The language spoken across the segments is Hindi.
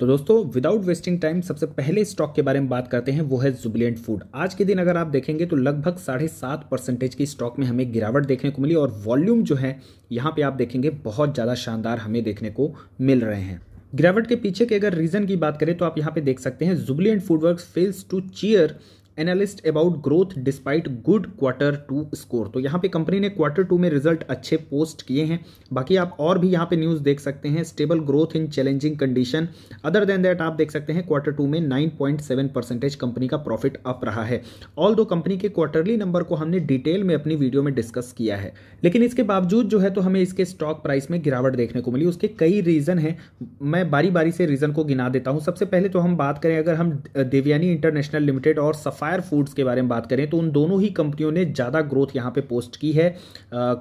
तो दोस्तों विदाउट वेस्टिंग टाइम सबसे पहले स्टॉक के बारे में बात करते हैं वो है जुबिलेंट फूड आज के दिन अगर आप देखेंगे तो लगभग साढ़े सात परसेंटेज की स्टॉक में हमें गिरावट देखने को मिली और वॉल्यूम जो है यहाँ पे आप देखेंगे बहुत ज़्यादा शानदार हमें देखने को मिल रहे हैं गिरावट के पीछे के अगर रीज़न की बात करें तो आप यहाँ पे देख सकते हैं Jubilant foodwork fails to cheer analyst about growth despite good quarter two score तो यहाँ पे कंपनी ने क्वार्टर टू में रिजल्ट अच्छे पोस्ट किए हैं बाकी आप और भी यहाँ पे न्यूज़ देख सकते हैं stable growth in challenging condition other than that आप देख सकते हैं क्वार्टर टू में 9.7 परसेंटेज कंपनी का प्रॉफिट अप रहा है ऑल दो कंपनी के क्वार्टरली नंबर को हमने डिटेल में अपनी वीडियो में डिस्कस किया है लेकिन इसके बावजूद जो है तो हमें इसके स्टॉक प्राइस में गिरावट देखने को मिली उसके कई रीज़न हैं मैं बारी बारी से रीज़न को गिना देता हूँ सबसे पहले तो हम बात करें अगर हम देवयानी इंटरनेशनल लिमिटेड और सफाई फायर फूड्स के बारे में बात करें तो उन दोनों ही कंपनियों ने ज़्यादा ग्रोथ यहाँ पे पोस्ट की है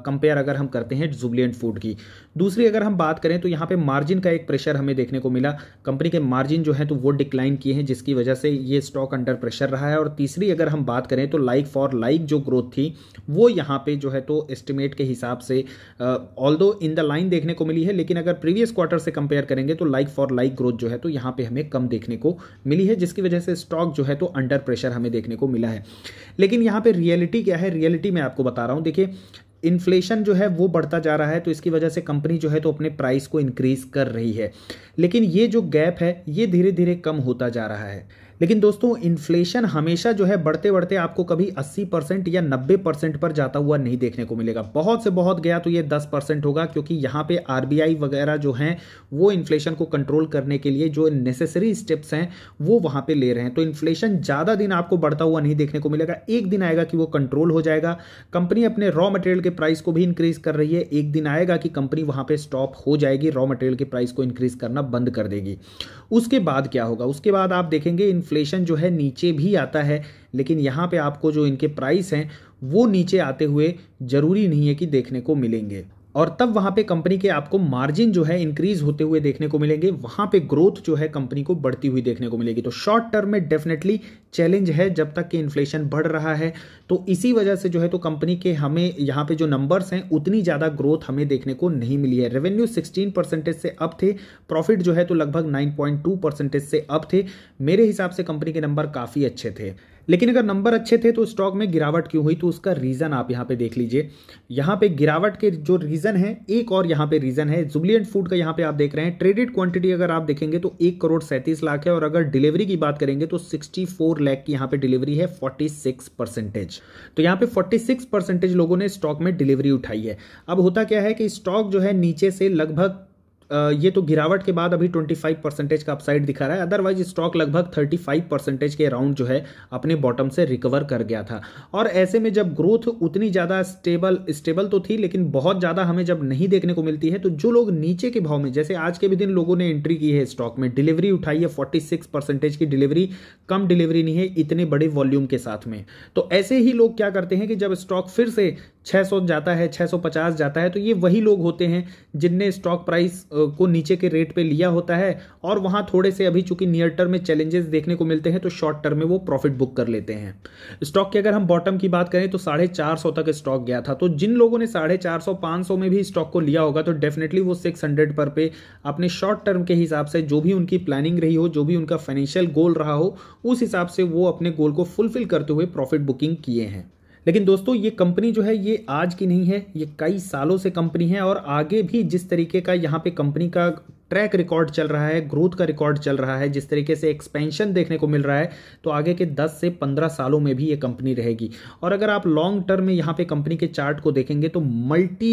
कंपेयर अगर हम करते हैं जुबलियंट फूड की दूसरी अगर हम बात करें तो यहाँ पे मार्जिन का एक प्रेशर हमें देखने को मिला कंपनी के मार्जिन जो है तो वो डिक्लाइन किए हैं जिसकी वजह से ये स्टॉक अंडर प्रेशर रहा है और तीसरी अगर हम बात करें तो लाइक फॉर लाइक जो ग्रोथ थी वो यहाँ पर जो है तो एस्टिमेट के हिसाब से ऑल इन द लाइन देखने को मिली है लेकिन अगर प्रीवियस क्वार्टर से कंपेयर करेंगे तो लाइक फॉर लाइक ग्रोथ जो है तो यहाँ पर हमें कम देखने को मिली है जिसकी वजह से स्टॉक जो है तो अंडर प्रेशर हमें हमें देखने को मिला है लेकिन यहाँ पे रियलिटी क्या है रियलिटी मैं आपको बता रहा हूँ देखिए इन्फ्लेशन जो है वो बढ़ता जा रहा है तो इसकी वजह से कंपनी जो है तो अपने प्राइस को इंक्रीज कर रही है लेकिन ये जो गैप है ये धीरे धीरे कम होता जा रहा है लेकिन दोस्तों इन्फ्लेशन हमेशा जो है बढ़ते बढ़ते आपको कभी 80 परसेंट या 90 परसेंट पर जाता हुआ नहीं देखने को मिलेगा बहुत से बहुत गया तो ये 10 परसेंट होगा क्योंकि यहाँ पे आर वगैरह जो हैं वो इन्फ्लेशन को कंट्रोल करने के लिए जो नेसेसरी स्टेप्स हैं वो वहाँ पर ले रहे हैं तो इन्फ्लेशन ज़्यादा दिन आपको बढ़ता हुआ नहीं देखने को मिलेगा एक दिन आएगा कि वो कंट्रोल हो जाएगा कंपनी अपने रॉ मटेरियल के प्राइस को भी इंक्रीज कर रही है एक दिन आएगा कि कंपनी वहाँ पर स्टॉप हो जाएगी रॉ मटेरियल के प्राइस को इंक्रीज करना बंद कर देगी उसके बाद क्या होगा उसके बाद आप देखेंगे इन्फ्लेशन जो है नीचे भी आता है लेकिन यहाँ पे आपको जो इनके प्राइस हैं वो नीचे आते हुए ज़रूरी नहीं है कि देखने को मिलेंगे और तब वहां पे कंपनी के आपको मार्जिन जो है इंक्रीज होते हुए देखने को मिलेंगे वहां पे ग्रोथ जो है कंपनी को बढ़ती हुई देखने को मिलेगी तो शॉर्ट टर्म में डेफिनेटली चैलेंज है जब तक कि इन्फ्लेशन बढ़ रहा है तो इसी वजह से जो है तो कंपनी के हमें यहाँ पे जो नंबर्स हैं उतनी ज़्यादा ग्रोथ हमें देखने को नहीं मिली है रेवेन्यू सिक्सटीन परसेंटेज से अप थे प्रॉफिट जो है तो लगभग नाइन पॉइंट टू परसेंटेज से अप थे मेरे हिसाब से कंपनी के नंबर काफ़ी अच्छे थे लेकिन अगर नंबर अच्छे थे तो स्टॉक में गिरावट क्यों हुई तो उसका रीज़न आप यहां पे देख लीजिए यहां पे गिरावट के जो रीज़न है एक और यहां पे रीज़न है जुबलियंट फूड का यहां पे आप देख रहे हैं ट्रेडेड क्वांटिटी अगर आप देखेंगे तो एक करोड़ सैंतीस लाख है और अगर डिलीवरी की बात करेंगे तो सिक्सटी फोर की यहां पर डिलीवरी है फोर्टी सिक्स परसेंटेज तो यहां पर फोर्टी सिक्स परसेंटेज लोगों ने स्टॉक में डिलीवरी उठाई है अब होता क्या है कि स्टॉक जो है नीचे से लगभग ये तो गिरावट के बाद अभी 25 परसेंटेज का अपसाइड दिखा रहा है अदरवाइज स्टॉक लगभग 35 परसेंटेज के अराउंड जो है अपने बॉटम से रिकवर कर गया था और ऐसे में जब ग्रोथ उतनी ज़्यादा स्टेबल स्टेबल तो थी लेकिन बहुत ज़्यादा हमें जब नहीं देखने को मिलती है तो जो लोग नीचे के भाव में जैसे आज के भी दिन लोगों ने एंट्री की है स्टॉक में डिलीवरी उठाई है फोर्टी परसेंटेज की डिलीवरी कम डिलीवरी नहीं है इतने बड़े वॉल्यूम के साथ में तो ऐसे ही लोग क्या करते हैं कि जब स्टॉक फिर से 600 जाता है 650 जाता है तो ये वही लोग होते हैं जिनने स्टॉक प्राइस को नीचे के रेट पे लिया होता है और वहां थोड़े से अभी चूंकि नियर टर्म में चैलेंजेस देखने को मिलते हैं तो शॉर्ट टर्म में वो प्रॉफिट बुक कर लेते हैं स्टॉक की अगर हम बॉटम की बात करें तो साढ़े चार सौ तक स्टॉक गया था तो जिन लोगों ने साढ़े चार सौ पांच सौ में भी स्टॉक को लिया होगा तो डेफिनेटली वो सिक्स हंड्रेड पर पे अपने शॉर्ट टर्म के हिसाब से जो भी उनकी प्लानिंग रही हो जो भी उनका फाइनेंशियल गोल रहा हो उस हिसाब से वो अपने गोल को फुलफिल करते हुए प्रॉफिट बुकिंग किए हैं लेकिन दोस्तों ये कंपनी जो है ये आज की नहीं है ये कई सालों से कंपनी है और आगे भी जिस तरीके का यहाँ पे कंपनी का ट्रैक रिकॉर्ड चल रहा है ग्रोथ का रिकॉर्ड चल रहा है जिस तरीके से एक्सपेंशन देखने को मिल रहा है तो आगे के 10 से 15 सालों में भी ये कंपनी रहेगी और अगर आप लॉन्ग टर्म में यहाँ पे कंपनी के चार्ट को देखेंगे तो मल्टी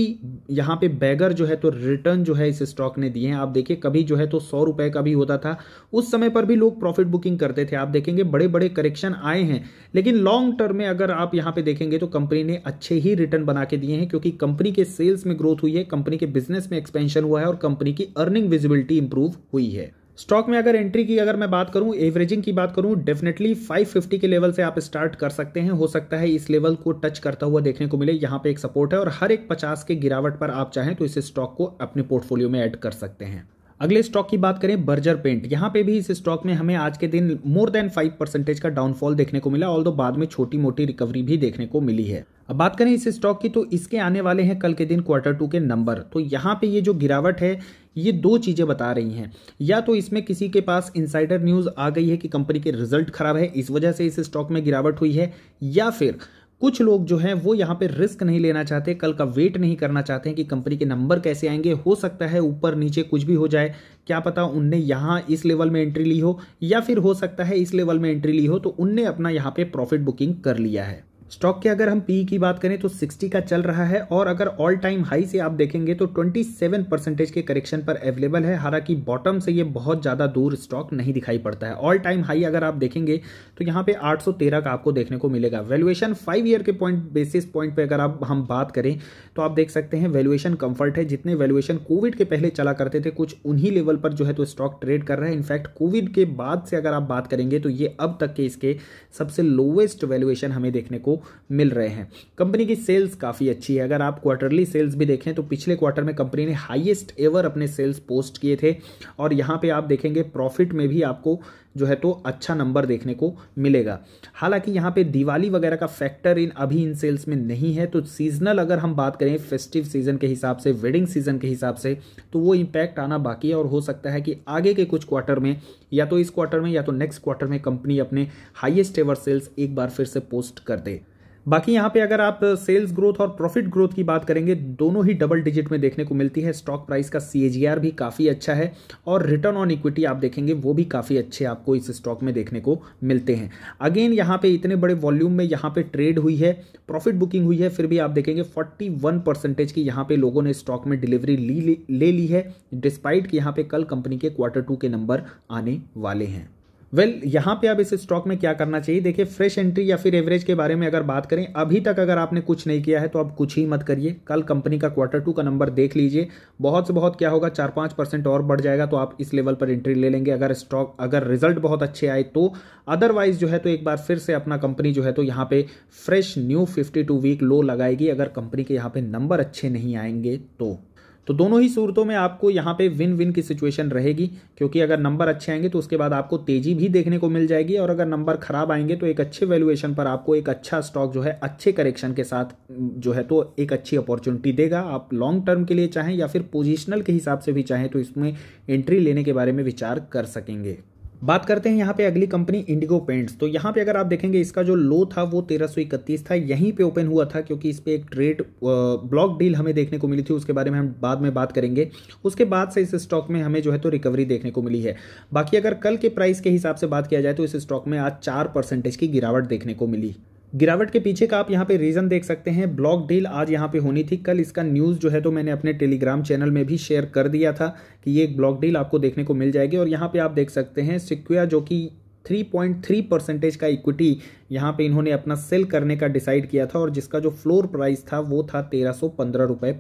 यहाँ पे बैगर जो है तो रिटर्न जो है इस स्टॉक ने दिए हैं आप देखिए कभी जो है तो सौ रुपये का भी होता था उस समय पर भी लोग प्रॉफिट बुकिंग करते थे आप देखेंगे बड़े बड़े करेक्शन आए हैं लेकिन लॉन्ग टर्म में अगर आप यहाँ पे देखेंगे तो कंपनी ने अच्छे ही रिटर्न बना के दिए हैं क्योंकि कंपनी के सेल्स में ग्रोथ हुई है कंपनी के बिजनेस में एक्सपेंशन हुआ है और कंपनी की अर्निंग विजिट विजिबिलिटी इंप्रूव हुई है स्टॉक में अगर एंट्री की अगर मैं बात करूं एवरेजिंग की बात करूं डेफिनेटली 550 के लेवल से आप स्टार्ट कर सकते हैं हो सकता है इस लेवल को टच करता हुआ देखने को मिले यहाँ पे एक सपोर्ट है और हर एक 50 के गिरावट पर आप चाहें तो इस स्टॉक को अपने पोर्टफोलियो में ऐड कर सकते हैं अगले स्टॉक की बात करें बर्जर पेंट यहाँ पे भी इस स्टॉक में हमें आज के दिन मोर देन फाइव परसेंटेज का डाउनफॉल देखने को मिला ऑल दो बाद में छोटी मोटी रिकवरी भी देखने को मिली है अब बात करें इस स्टॉक की तो इसके आने वाले हैं कल के दिन क्वार्टर टू के नंबर तो यहाँ पे ये जो गिरावट है ये दो चीज़ें बता रही हैं या तो इसमें किसी के पास इनसाइडर न्यूज़ आ गई है कि कंपनी के रिजल्ट खराब है इस वजह से इस स्टॉक में गिरावट हुई है या फिर कुछ लोग जो हैं वो यहाँ पे रिस्क नहीं लेना चाहते कल का वेट नहीं करना चाहते हैं कि कंपनी के नंबर कैसे आएंगे हो सकता है ऊपर नीचे कुछ भी हो जाए क्या पता उनने यहाँ इस लेवल में एंट्री ली हो या फिर हो सकता है इस लेवल में एंट्री ली हो तो उनने अपना यहाँ पे प्रॉफिट बुकिंग कर लिया है स्टॉक के अगर हम पी e की बात करें तो 60 का चल रहा है और अगर ऑल टाइम हाई से आप देखेंगे तो 27 परसेंटेज के करेक्शन पर अवेलेबल है हालांकि बॉटम से ये बहुत ज़्यादा दूर स्टॉक नहीं दिखाई पड़ता है ऑल टाइम हाई अगर आप देखेंगे तो यहाँ पे 813 का आपको देखने को मिलेगा वैल्यूएशन फाइव ईयर के पॉइंट बेसिस पॉइंट पर अगर आप हम बात करें तो आप देख सकते हैं वैल्यूएशन कम्फर्ट है जितने वैल्यूएशन कोविड के पहले चला करते थे कुछ उन्हीं लेवल पर जो है तो स्टॉक ट्रेड कर रहा है इनफैक्ट कोविड के बाद से अगर आप बात करेंगे तो ये अब तक के इसके सबसे लोवेस्ट वैल्यूएशन हमें देखने को मिल रहे हैं कंपनी की सेल्स काफ़ी अच्छी है अगर आप क्वार्टरली सेल्स भी देखें तो पिछले क्वार्टर में कंपनी ने हाईएस्ट एवर अपने सेल्स पोस्ट किए थे और यहाँ पे आप देखेंगे प्रॉफिट में भी आपको जो है तो अच्छा नंबर देखने को मिलेगा हालांकि यहाँ पे दिवाली वगैरह का फैक्टर इन अभी इन सेल्स में नहीं है तो सीजनल अगर हम बात करें फेस्टिव सीजन के हिसाब से वेडिंग सीजन के हिसाब से तो वो इम्पैक्ट आना बाकी है और हो सकता है कि आगे के कुछ क्वार्टर में या तो इस क्वार्टर में या तो नेक्स्ट क्वार्टर में कंपनी अपने हाइएस्ट एवर सेल्स एक बार फिर से पोस्ट कर दे बाकी यहाँ पे अगर आप सेल्स ग्रोथ और प्रॉफिट ग्रोथ की बात करेंगे दोनों ही डबल डिजिट में देखने को मिलती है स्टॉक प्राइस का सी भी काफ़ी अच्छा है और रिटर्न ऑन इक्विटी आप देखेंगे वो भी काफ़ी अच्छे आपको इस स्टॉक में देखने को मिलते हैं अगेन यहाँ पे इतने बड़े वॉल्यूम में यहाँ पे ट्रेड हुई है प्रॉफिट बुकिंग हुई है फिर भी आप देखेंगे फोर्टी परसेंटेज की यहाँ पर लोगों ने स्टॉक में डिलीवरी ली ले ली है डिस्पाइट कि यहाँ पर कल कंपनी के क्वार्टर टू के नंबर आने वाले हैं वेल well, यहाँ पे आप इस स्टॉक में क्या करना चाहिए देखिए फ्रेश एंट्री या फिर एवरेज के बारे में अगर बात करें अभी तक अगर आपने कुछ नहीं किया है तो आप कुछ ही मत करिए कल कंपनी का क्वार्टर टू का नंबर देख लीजिए बहुत से बहुत क्या होगा चार पाँच परसेंट और बढ़ जाएगा तो आप इस लेवल पर एंट्री ले लेंगे अगर स्टॉक अगर रिजल्ट बहुत अच्छे आए तो अदरवाइज जो है तो एक बार फिर से अपना कंपनी जो है तो यहाँ पे fresh new fifty week low लगाएगी अगर कंपनी के यहाँ पर नंबर अच्छे नहीं आएंगे तो तो दोनों ही सूरतों में आपको यहाँ पे विन विन की सिचुएशन रहेगी क्योंकि अगर नंबर अच्छे आएंगे तो उसके बाद आपको तेजी भी देखने को मिल जाएगी और अगर नंबर खराब आएंगे तो एक अच्छे वैल्यूएशन पर आपको एक अच्छा स्टॉक जो है अच्छे करेक्शन के साथ जो है तो एक अच्छी अपॉर्चुनिटी देगा आप लॉन्ग टर्म के लिए चाहें या फिर पोजिशनल के हिसाब से भी चाहें तो इसमें एंट्री लेने के बारे में विचार कर सकेंगे बात करते हैं यहाँ पे अगली कंपनी इंडिगो पेंट्स तो यहाँ पे अगर आप देखेंगे इसका जो लो था वो तेरह था यहीं पे ओपन हुआ था क्योंकि इस पर एक ट्रेड ब्लॉक डील हमें देखने को मिली थी उसके बारे में हम बाद में बात करेंगे उसके बाद से इस स्टॉक में हमें जो है तो रिकवरी देखने को मिली है बाकी अगर कल के प्राइस के हिसाब से बात किया जाए तो इस स्टॉक में आज चार परसेंटेज की गिरावट देखने को मिली गिरावट के पीछे का आप यहाँ पे रीज़न देख सकते हैं ब्लॉक डील आज यहाँ पे होनी थी कल इसका न्यूज़ जो है तो मैंने अपने टेलीग्राम चैनल में भी शेयर कर दिया था कि ये एक ब्लॉक डील आपको देखने को मिल जाएगी और यहाँ पे आप देख सकते हैं सिक्विया जो कि 3.3 परसेंटेज का इक्विटी यहाँ पे इन्होंने अपना सेल करने का डिसाइड किया था और जिसका जो फ्लोर प्राइस था वो था तेरह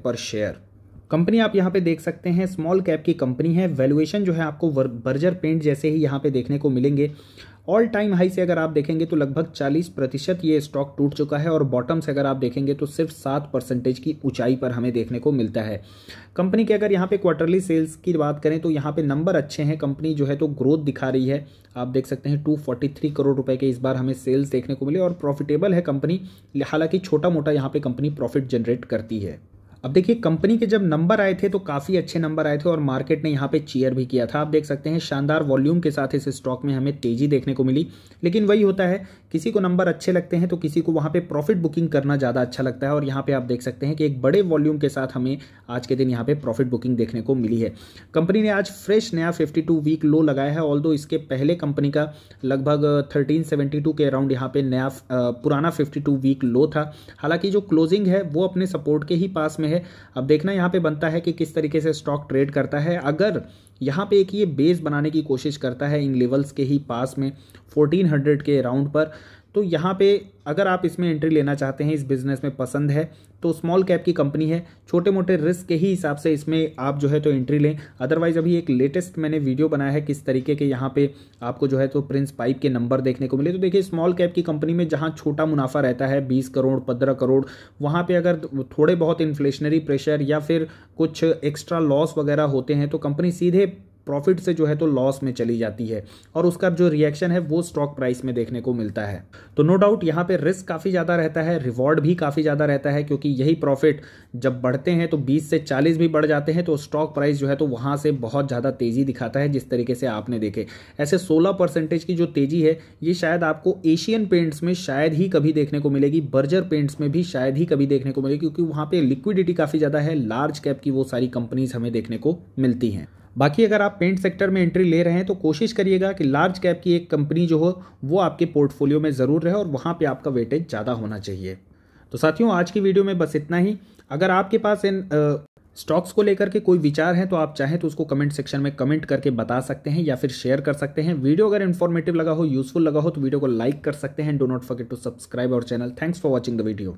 पर शेयर कंपनी आप यहाँ पे देख सकते हैं स्मॉल कैप की कंपनी है वैल्यूएशन जो है आपको बर्जर पेंट जैसे ही यहाँ पे देखने को मिलेंगे ऑल टाइम हाई से अगर आप देखेंगे तो लगभग 40 प्रतिशत ये स्टॉक टूट चुका है और बॉटम से अगर आप देखेंगे तो सिर्फ सात परसेंटेज की ऊंचाई पर हमें देखने को मिलता है कंपनी के अगर यहाँ पे क्वार्टरली सेल्स की बात करें तो यहाँ पे नंबर अच्छे हैं कंपनी जो है तो ग्रोथ दिखा रही है आप देख सकते हैं 243 करोड़ रुपए के इस बार हमें सेल्स देखने को मिले और प्रॉफिटेबल है कंपनी हालांकि छोटा मोटा यहाँ पे कंपनी प्रॉफिट जनरेट करती है अब देखिए कंपनी के जब नंबर आए थे तो काफ़ी अच्छे नंबर आए थे और मार्केट ने यहाँ पे चेयर भी किया था आप देख सकते हैं शानदार वॉल्यूम के साथ इस स्टॉक में हमें तेज़ी देखने को मिली लेकिन वही होता है किसी को नंबर अच्छे लगते हैं तो किसी को वहाँ पे प्रॉफिट बुकिंग करना ज़्यादा अच्छा लगता है और यहाँ पे आप देख सकते हैं कि एक बड़े वॉल्यूम के साथ हमें आज के दिन यहाँ पे प्रॉफिट बुकिंग देखने को मिली है कंपनी ने आज फ्रेश नया फिफ्टी वीक लो लगाया है ऑल इसके पहले कंपनी का लगभग थर्टीन के अराउंड यहाँ पे नया पुराना फिफ्टी वीक लो था हालांकि जो क्लोजिंग है वो अपने सपोर्ट के ही पास में है है अब देखना यहाँ पे बनता है कि किस तरीके से स्टॉक ट्रेड करता है अगर यहाँ पे एक ये बेस बनाने की कोशिश करता है इन लेवल्स के ही पास में 1400 के अराउंड पर तो यहाँ पे अगर आप इसमें एंट्री लेना चाहते हैं इस बिज़नेस में पसंद है तो स्मॉल कैप की कंपनी है छोटे मोटे रिस्क के ही हिसाब से इसमें आप जो है तो एंट्री लें अदरवाइज़ अभी एक लेटेस्ट मैंने वीडियो बनाया है किस तरीके के यहाँ पे आपको जो है तो प्रिंस पाइप के नंबर देखने को मिले तो देखिए स्मॉल कैप की कंपनी में जहाँ छोटा मुनाफा रहता है बीस करोड़ पंद्रह करोड़ वहाँ पर अगर थोड़े बहुत इन्फ्लेशनरी प्रेशर या फिर कुछ एक्स्ट्रा लॉस वगैरह होते हैं तो कंपनी सीधे प्रॉफिट से जो है तो लॉस में चली जाती है और उसका जो रिएक्शन है वो स्टॉक प्राइस में देखने को मिलता है तो नो डाउट यहाँ पे रिस्क काफ़ी ज़्यादा रहता है रिवॉर्ड भी काफ़ी ज़्यादा रहता है क्योंकि यही प्रॉफिट जब बढ़ते हैं तो बीस से चालीस भी बढ़ जाते हैं तो स्टॉक प्राइस जो है तो वहाँ से बहुत ज़्यादा तेज़ी दिखाता है जिस तरीके से आपने देखे ऐसे सोलह परसेंटेज की जो तेज़ी है ये शायद आपको एशियन पेंट्स में शायद ही कभी देखने को मिलेगी बर्जर पेंट्स में भी शायद ही कभी देखने को मिलेगी क्योंकि वहाँ पर लिक्विडिटी काफ़ी ज़्यादा है लार्ज कैप की वो सारी कंपनीज हमें देखने को मिलती हैं बाकी अगर आप पेंट सेक्टर में एंट्री ले रहे हैं तो कोशिश करिएगा कि लार्ज कैप की एक कंपनी जो हो वो आपके पोर्टफोलियो में ज़रूर रहे और वहाँ पर आपका वेटेज ज़्यादा होना चाहिए तो साथियों आज की वीडियो में बस इतना ही अगर आपके पास इन स्टॉक्स को लेकर के कोई विचार है तो आप चाहें तो उसको कमेंट सेक्शन में कमेंट करके बता सकते हैं या फिर शेयर कर सकते हैं वीडियो अगर इन्फॉर्मेटिव लगा हो यूजफुल लगा हो तो वीडियो को लाइक कर सकते हैं do not forget to subscribe और channel thanks for watching the video